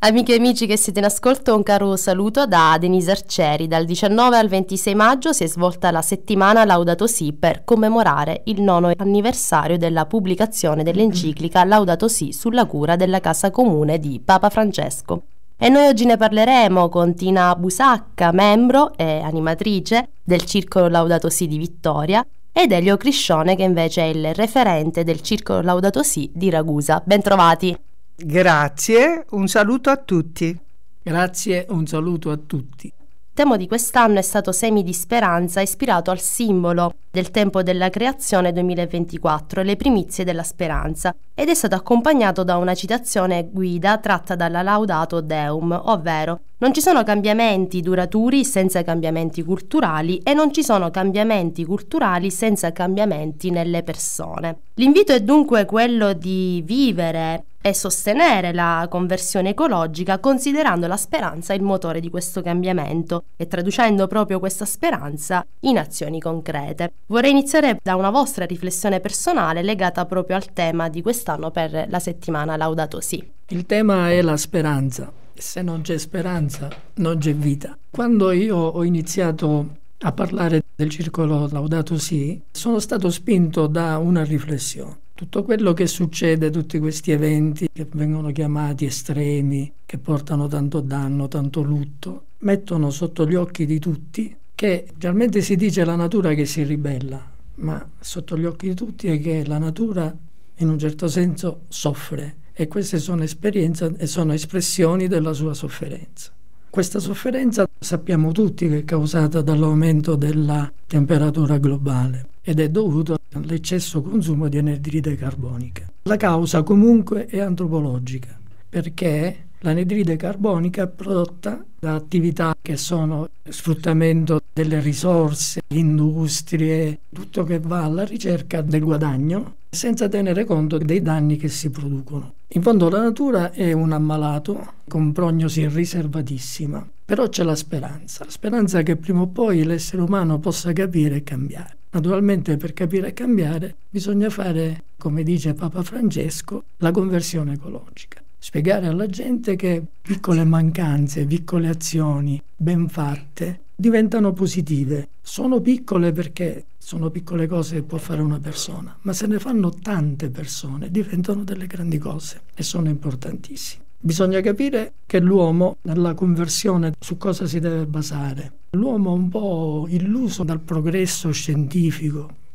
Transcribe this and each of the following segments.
Amiche e amici che siete in ascolto, un caro saluto da Denise Arcieri. Dal 19 al 26 maggio si è svolta la settimana Laudato Si per commemorare il nono anniversario della pubblicazione dell'enciclica Laudato Si sulla cura della casa comune di Papa Francesco. E noi oggi ne parleremo con Tina Busacca, membro e animatrice del Circolo Laudato Si di Vittoria, ed Elio Criscione che invece è il referente del Circolo Laudato Si di Ragusa. Bentrovati! Grazie, un saluto a tutti. Grazie, un saluto a tutti. Il tema di quest'anno è stato Semi di Speranza, ispirato al simbolo del tempo della creazione 2024, le primizie della speranza, ed è stato accompagnato da una citazione guida tratta dalla Laudato Deum, ovvero non ci sono cambiamenti duraturi senza cambiamenti culturali e non ci sono cambiamenti culturali senza cambiamenti nelle persone. L'invito è dunque quello di vivere e sostenere la conversione ecologica considerando la speranza il motore di questo cambiamento e traducendo proprio questa speranza in azioni concrete. Vorrei iniziare da una vostra riflessione personale legata proprio al tema di quest'anno per la settimana Laudato Si. Il tema è la speranza. Se non c'è speranza, non c'è vita. Quando io ho iniziato a parlare del circolo Laudato Si, sono stato spinto da una riflessione tutto quello che succede, tutti questi eventi che vengono chiamati estremi, che portano tanto danno, tanto lutto, mettono sotto gli occhi di tutti che realmente si dice la natura che si ribella, ma sotto gli occhi di tutti è che la natura in un certo senso soffre e queste sono esperienze e sono espressioni della sua sofferenza. Questa sofferenza sappiamo tutti che è causata dall'aumento della temperatura globale ed è dovuto all'eccesso consumo di anidride carbonica. La causa comunque è antropologica perché l'anidride carbonica è prodotta da attività che sono sfruttamento delle risorse, industrie, tutto che va alla ricerca del guadagno senza tenere conto dei danni che si producono. In fondo la natura è un ammalato con prognosi riservatissima, però c'è la speranza, la speranza che prima o poi l'essere umano possa capire e cambiare. Naturalmente per capire e cambiare bisogna fare, come dice Papa Francesco, la conversione ecologica. Spiegare alla gente che piccole mancanze, piccole azioni ben fatte diventano positive. Sono piccole perché sono piccole cose che può fare una persona, ma se ne fanno tante persone diventano delle grandi cose e sono importantissime. Bisogna capire che l'uomo nella conversione su cosa si deve basare. L'uomo è un po' illuso dal progresso scientifico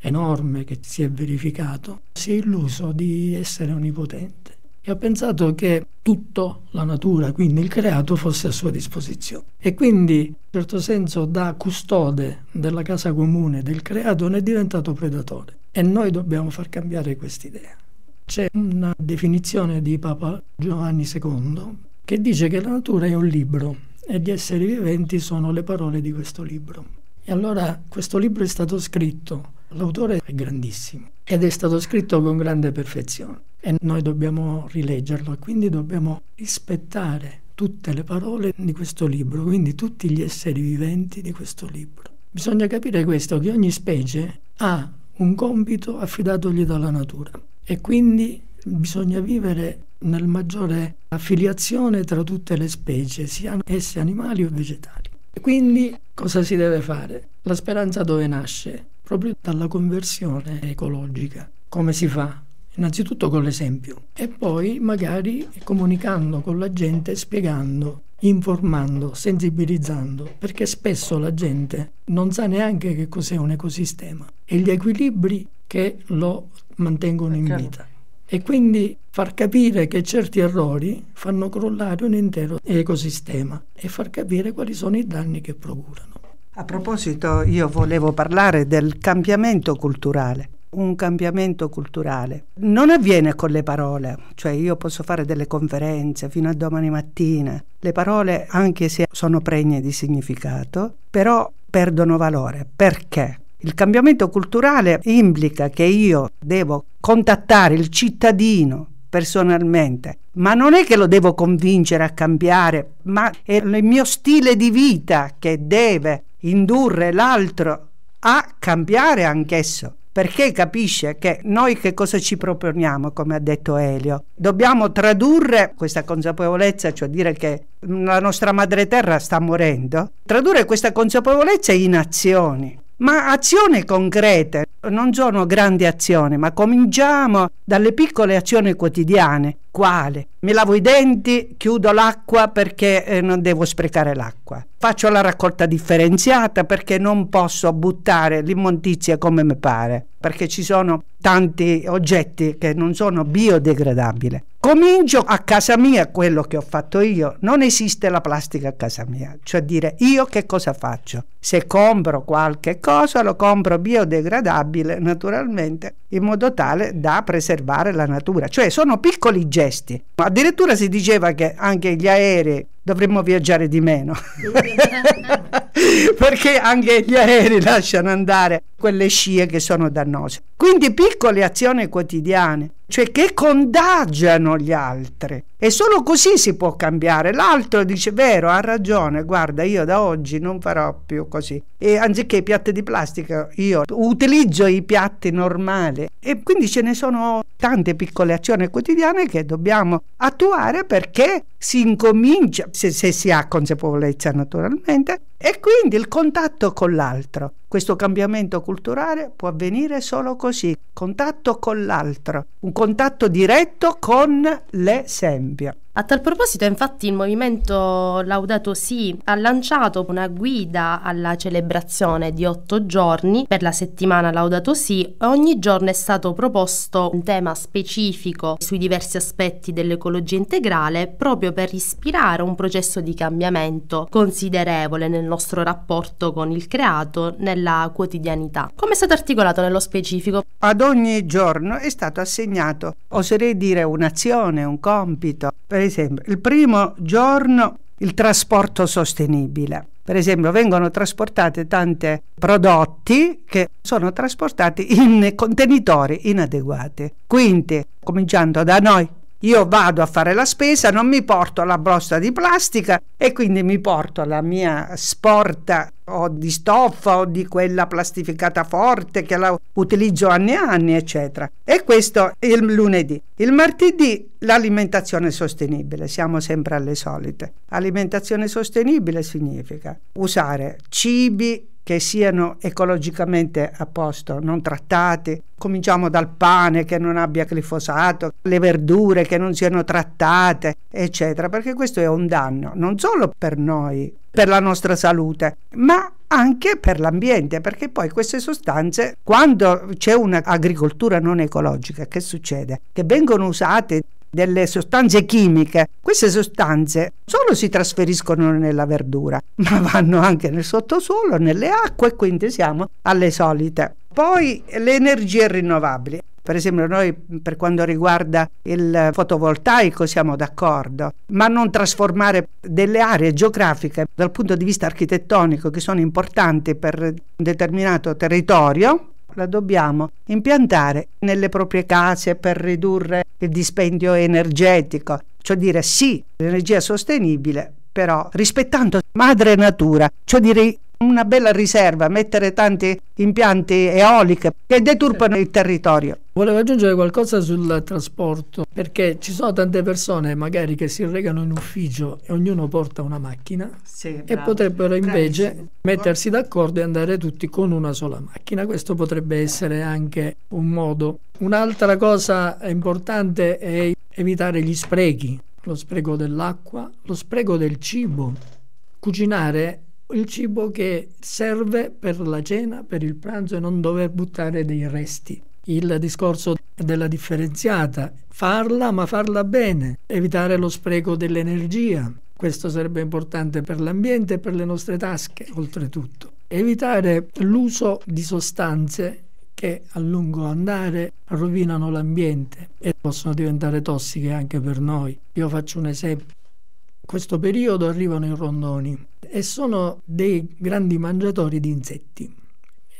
enorme che si è verificato, si è illuso di essere onnipotente e ha pensato che tutto, la natura, quindi il creato, fosse a sua disposizione. E quindi, in certo senso, da custode della casa comune del creato ne è diventato predatore. E noi dobbiamo far cambiare quest'idea c'è una definizione di Papa Giovanni II che dice che la natura è un libro e gli esseri viventi sono le parole di questo libro. E allora questo libro è stato scritto, l'autore è grandissimo ed è stato scritto con grande perfezione e noi dobbiamo rileggerlo e quindi dobbiamo rispettare tutte le parole di questo libro, quindi tutti gli esseri viventi di questo libro. Bisogna capire questo, che ogni specie ha un compito affidatogli dalla natura e quindi bisogna vivere nel maggiore affiliazione tra tutte le specie, siano esse animali o vegetali. E quindi cosa si deve fare? La speranza dove nasce? Proprio dalla conversione ecologica. Come si fa? Innanzitutto con l'esempio e poi magari comunicando con la gente, spiegando, informando, sensibilizzando, perché spesso la gente non sa neanche che cos'è un ecosistema e gli equilibri che lo mantengono in vita. E quindi far capire che certi errori fanno crollare un intero ecosistema e far capire quali sono i danni che procurano. A proposito, io volevo parlare del cambiamento culturale un cambiamento culturale. Non avviene con le parole, cioè io posso fare delle conferenze fino a domani mattina. Le parole, anche se sono pregne di significato, però perdono valore. Perché? Il cambiamento culturale implica che io devo contattare il cittadino personalmente, ma non è che lo devo convincere a cambiare, ma è il mio stile di vita che deve indurre l'altro a cambiare anch'esso perché capisce che noi che cosa ci proponiamo, come ha detto Elio? Dobbiamo tradurre questa consapevolezza, cioè dire che la nostra madre terra sta morendo, tradurre questa consapevolezza in azioni ma azioni concrete, non sono grandi azioni, ma cominciamo dalle piccole azioni quotidiane quale. Mi lavo i denti, chiudo l'acqua perché eh, non devo sprecare l'acqua. Faccio la raccolta differenziata perché non posso buttare l'immondizia come mi pare, perché ci sono tanti oggetti che non sono biodegradabili. Comincio a casa mia quello che ho fatto io. Non esiste la plastica a casa mia. Cioè dire io che cosa faccio? Se compro qualche cosa lo compro biodegradabile naturalmente in modo tale da preservare la natura. Cioè sono piccoli gesti gesti. Addirittura si diceva che anche gli aerei dovremmo viaggiare di meno perché anche gli aerei lasciano andare quelle scie che sono dannose. Quindi piccole azioni quotidiane cioè che contagiano gli altri. E solo così si può cambiare. L'altro dice vero, ha ragione, guarda, io da oggi non farò più così. E anziché i piatti di plastica, io utilizzo i piatti normali. E quindi ce ne sono tante piccole azioni quotidiane che dobbiamo attuare perché si incomincia, se, se si ha consapevolezza naturalmente, e quindi il contatto con l'altro. Questo cambiamento culturale può avvenire solo così, contatto con l'altro, un contatto diretto con l'esempio. A tal proposito, infatti, il movimento Laudato Si ha lanciato una guida alla celebrazione di otto giorni per la settimana Laudato Si. Ogni giorno è stato proposto un tema specifico sui diversi aspetti dell'ecologia integrale proprio per ispirare un processo di cambiamento considerevole nel nostro rapporto con il creato, nella della quotidianità. Come è stato articolato nello specifico? Ad ogni giorno è stato assegnato, oserei dire, un'azione, un compito. Per esempio, il primo giorno il trasporto sostenibile. Per esempio, vengono trasportate tanti prodotti che sono trasportati in contenitori inadeguati. Quindi, cominciando da noi io vado a fare la spesa, non mi porto la brosta di plastica e quindi mi porto la mia sporta o di stoffa o di quella plastificata forte che la utilizzo anni e anni, eccetera. E questo il lunedì. Il martedì l'alimentazione sostenibile, siamo sempre alle solite. Alimentazione sostenibile significa usare cibi che siano ecologicamente a posto, non trattati. Cominciamo dal pane che non abbia glifosato, le verdure che non siano trattate, eccetera, perché questo è un danno non solo per noi, per la nostra salute, ma anche per l'ambiente, perché poi queste sostanze, quando c'è un'agricoltura non ecologica, che succede? Che vengono usate delle sostanze chimiche. Queste sostanze solo si trasferiscono nella verdura, ma vanno anche nel sottosuolo, nelle acque, quindi siamo alle solite. Poi le energie rinnovabili. Per esempio noi per quanto riguarda il fotovoltaico siamo d'accordo, ma non trasformare delle aree geografiche dal punto di vista architettonico che sono importanti per un determinato territorio la dobbiamo impiantare nelle proprie case per ridurre il dispendio energetico, cioè dire sì, l'energia sostenibile, però rispettando madre natura, cioè dire una bella riserva, mettere tanti impianti eoliche che deturpano il territorio. Volevo aggiungere qualcosa sul trasporto, perché ci sono tante persone magari che si regano in ufficio e ognuno porta una macchina sì, e potrebbero invece Bravissimo. mettersi d'accordo e andare tutti con una sola macchina. Questo potrebbe essere anche un modo. Un'altra cosa importante è evitare gli sprechi, lo spreco dell'acqua, lo spreco del cibo. Cucinare il cibo che serve per la cena, per il pranzo e non dover buttare dei resti. Il discorso della differenziata, farla ma farla bene, evitare lo spreco dell'energia, questo sarebbe importante per l'ambiente e per le nostre tasche oltretutto. Evitare l'uso di sostanze che a lungo andare rovinano l'ambiente e possono diventare tossiche anche per noi. Io faccio un esempio, questo periodo arrivano i rondoni e sono dei grandi mangiatori di insetti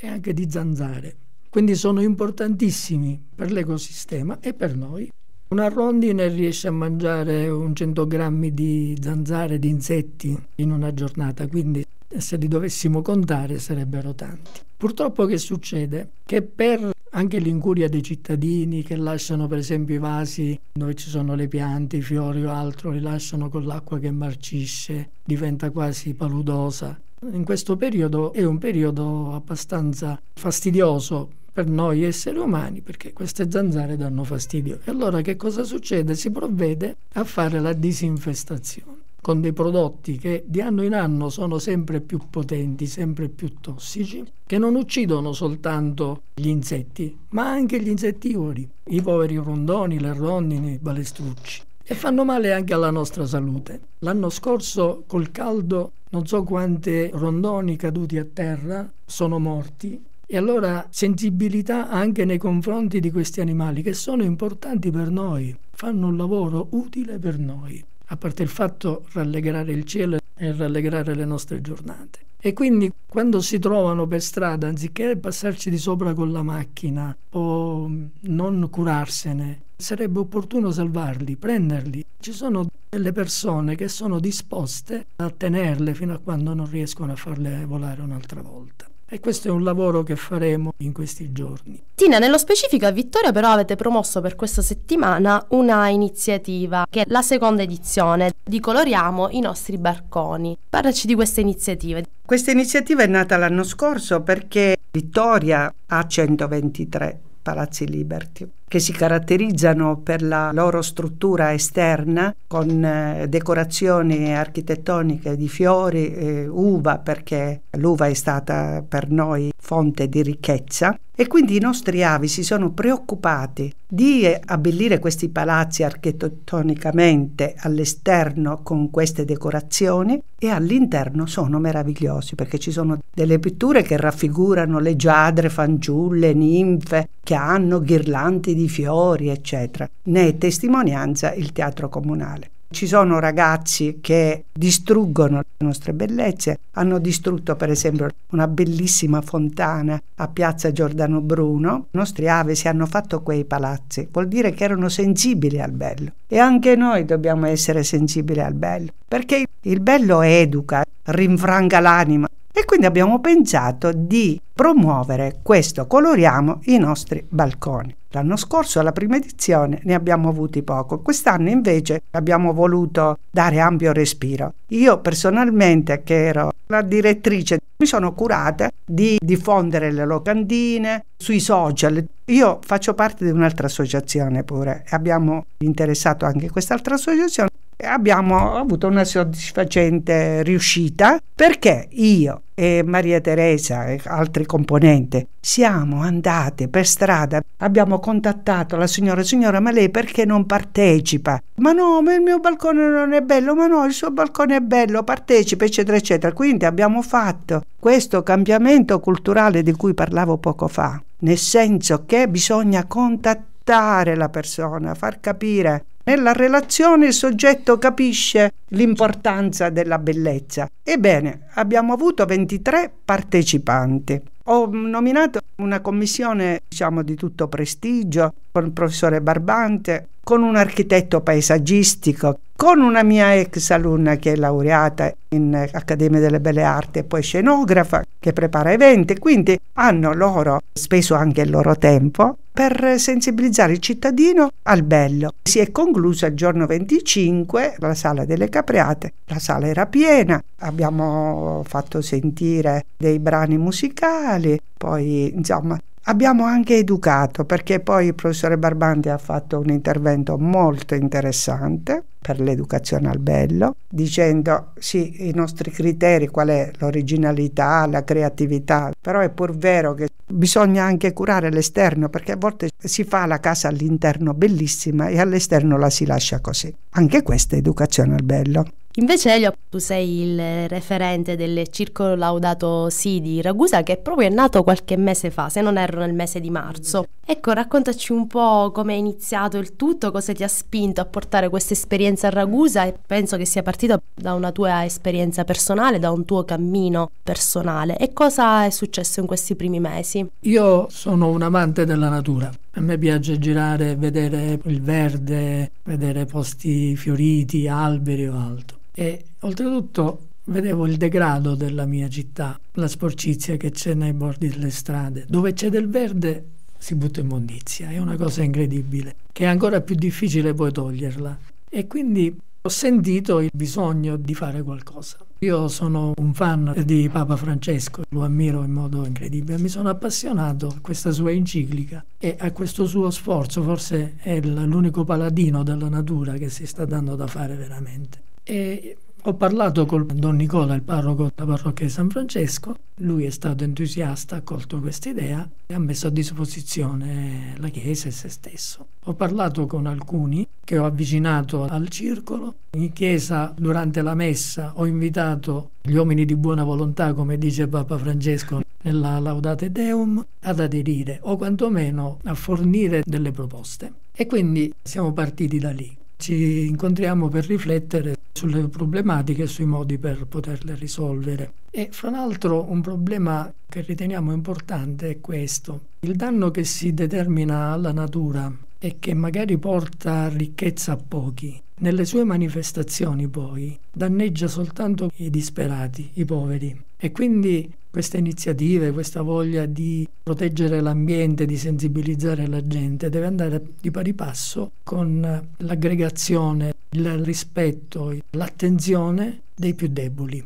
e anche di zanzare. Quindi sono importantissimi per l'ecosistema e per noi. Una rondine riesce a mangiare un 100 grammi di zanzare, di insetti in una giornata, quindi se li dovessimo contare sarebbero tanti. Purtroppo che succede? Che per anche l'incuria dei cittadini che lasciano per esempio i vasi dove ci sono le piante, i fiori o altro, li lasciano con l'acqua che marcisce, diventa quasi paludosa. In questo periodo è un periodo abbastanza fastidioso per noi esseri umani perché queste zanzare danno fastidio. E allora che cosa succede? Si provvede a fare la disinfestazione con dei prodotti che di anno in anno sono sempre più potenti, sempre più tossici, che non uccidono soltanto gli insetti, ma anche gli insettivori, i poveri rondoni, le rondini, i balestrucci. E fanno male anche alla nostra salute. L'anno scorso col caldo non so quante rondoni caduti a terra sono morti e allora sensibilità anche nei confronti di questi animali che sono importanti per noi, fanno un lavoro utile per noi a parte il fatto rallegrare il cielo e rallegrare le nostre giornate. E quindi quando si trovano per strada, anziché passarci di sopra con la macchina o mm, non curarsene, sarebbe opportuno salvarli, prenderli. Ci sono delle persone che sono disposte a tenerle fino a quando non riescono a farle volare un'altra volta. E questo è un lavoro che faremo in questi giorni. Tina, nello specifico a Vittoria però avete promosso per questa settimana una iniziativa che è la seconda edizione di Coloriamo i nostri barconi. Parlaci di questa iniziativa. Questa iniziativa è nata l'anno scorso perché Vittoria ha 123 Palazzi Liberty che si caratterizzano per la loro struttura esterna con eh, decorazioni architettoniche di fiori, eh, uva perché l'uva è stata per noi fonte di ricchezza e quindi i nostri avi si sono preoccupati di abbellire questi palazzi architettonicamente all'esterno con queste decorazioni e all'interno sono meravigliosi perché ci sono delle pitture che raffigurano le giadre, fanciulle, ninfe che hanno ghirlandi di fiori, eccetera. Ne è testimonianza il teatro comunale. Ci sono ragazzi che distruggono le nostre bellezze, hanno distrutto per esempio una bellissima fontana a Piazza Giordano Bruno, i nostri ave si hanno fatto quei palazzi, vuol dire che erano sensibili al bello e anche noi dobbiamo essere sensibili al bello, perché il bello educa, rinfranga l'anima, e quindi abbiamo pensato di promuovere questo coloriamo i nostri balconi. L'anno scorso alla prima edizione ne abbiamo avuti poco, quest'anno invece abbiamo voluto dare ampio respiro. Io personalmente, che ero la direttrice, mi sono curata di diffondere le locandine sui social. Io faccio parte di un'altra associazione pure, e abbiamo interessato anche quest'altra associazione abbiamo avuto una soddisfacente riuscita perché io e Maria Teresa e altri componenti siamo andate per strada, abbiamo contattato la signora, signora ma lei perché non partecipa? Ma no, ma il mio balcone non è bello, ma no, il suo balcone è bello, partecipa eccetera eccetera. Quindi abbiamo fatto questo cambiamento culturale di cui parlavo poco fa, nel senso che bisogna contattare ascoltare la persona, far capire. Nella relazione il soggetto capisce l'importanza della bellezza. Ebbene, abbiamo avuto 23 partecipanti. Ho nominato una commissione, diciamo, di tutto prestigio con il professore Barbante, con un architetto paesaggistico, con una mia ex alunna che è laureata in Accademia delle Belle Arti e poi scenografa che prepara eventi, quindi hanno loro speso anche il loro tempo per sensibilizzare il cittadino al bello. Si è conclusa il giorno 25 la sala delle Capriate, la sala era piena, abbiamo fatto sentire dei brani musicali, poi insomma Abbiamo anche educato perché poi il professore Barbanti ha fatto un intervento molto interessante per l'educazione al bello, dicendo sì, i nostri criteri, qual è l'originalità, la creatività, però è pur vero che bisogna anche curare l'esterno perché a volte si fa la casa all'interno bellissima e all'esterno la si lascia così. Anche questa è educazione al bello. Invece Elio, tu sei il referente del Circolo Laudato Si di Ragusa che proprio è nato qualche mese fa, se non erro nel mese di marzo. Ecco, raccontaci un po' come è iniziato il tutto, cosa ti ha spinto a portare questa esperienza a Ragusa e penso che sia partito da una tua esperienza personale, da un tuo cammino personale. E cosa è successo in questi primi mesi? Io sono un amante della natura a me piace girare, vedere il verde, vedere posti fioriti, alberi o altro. E oltretutto vedevo il degrado della mia città, la sporcizia che c'è nei bordi delle strade. Dove c'è del verde si butta immondizia, è una cosa incredibile, che è ancora più difficile poi toglierla. E quindi ho sentito il bisogno di fare qualcosa. Io sono un fan di Papa Francesco, lo ammiro in modo incredibile, mi sono appassionato a questa sua enciclica e a questo suo sforzo, forse è l'unico paladino della natura che si sta dando da fare veramente. E ho parlato con Don Nicola, il parroco della parrocchia di San Francesco, lui è stato entusiasta, ha colto questa idea e ha messo a disposizione la chiesa e se stesso. Ho parlato con alcuni che ho avvicinato al circolo, in chiesa durante la messa ho invitato gli uomini di buona volontà, come dice Papa Francesco nella Laudate Deum, ad aderire o quantomeno a fornire delle proposte. E quindi siamo partiti da lì ci incontriamo per riflettere sulle problematiche e sui modi per poterle risolvere. E fra l'altro un problema che riteniamo importante è questo. Il danno che si determina alla natura e che magari porta ricchezza a pochi, nelle sue manifestazioni poi danneggia soltanto i disperati, i poveri. E quindi queste iniziative, questa voglia di proteggere l'ambiente, di sensibilizzare la gente, deve andare di pari passo con l'aggregazione, il rispetto, l'attenzione dei più deboli.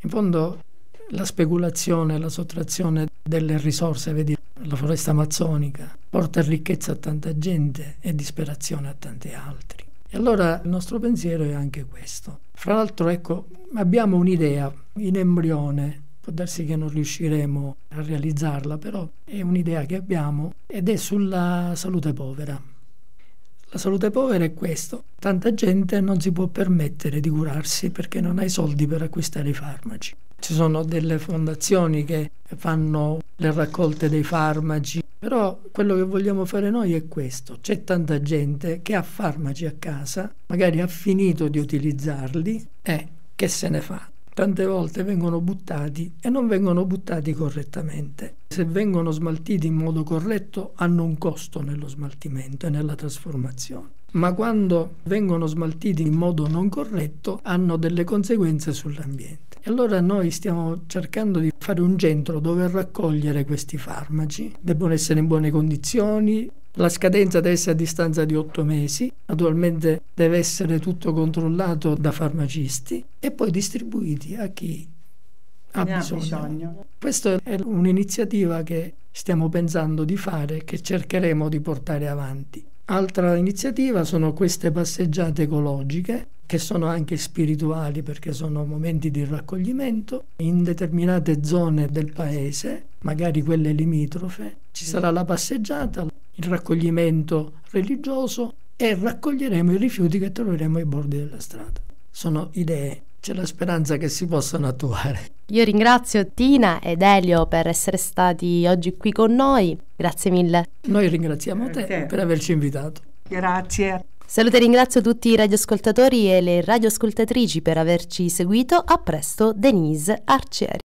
In fondo la speculazione, la sottrazione delle risorse, vedi la foresta amazzonica, porta ricchezza a tanta gente e disperazione a tanti altri. E allora il nostro pensiero è anche questo. Fra l'altro, ecco, abbiamo un'idea in embrione Può darsi che non riusciremo a realizzarla, però è un'idea che abbiamo ed è sulla salute povera. La salute povera è questo. Tanta gente non si può permettere di curarsi perché non ha i soldi per acquistare i farmaci. Ci sono delle fondazioni che fanno le raccolte dei farmaci, però quello che vogliamo fare noi è questo. C'è tanta gente che ha farmaci a casa, magari ha finito di utilizzarli e eh, che se ne fa? tante volte vengono buttati e non vengono buttati correttamente. Se vengono smaltiti in modo corretto hanno un costo nello smaltimento e nella trasformazione, ma quando vengono smaltiti in modo non corretto hanno delle conseguenze sull'ambiente. E allora noi stiamo cercando di fare un centro dove raccogliere questi farmaci, debbono essere in buone condizioni, la scadenza deve essere a distanza di 8 mesi, naturalmente deve essere tutto controllato da farmacisti e poi distribuiti a chi ha bisogno. bisogno. Questa è un'iniziativa che stiamo pensando di fare e che cercheremo di portare avanti. Altra iniziativa sono queste passeggiate ecologiche che sono anche spirituali perché sono momenti di raccoglimento in determinate zone del paese, magari quelle limitrofe, ci sarà la passeggiata, il raccoglimento religioso e raccoglieremo i rifiuti che troveremo ai bordi della strada. Sono idee, c'è la speranza che si possano attuare. Io ringrazio Tina ed Elio per essere stati oggi qui con noi, grazie mille. Noi ringraziamo te per averci invitato. Grazie. Saluto e ringrazio tutti i radioascoltatori e le radioascoltatrici per averci seguito. A presto, Denise Arcieri.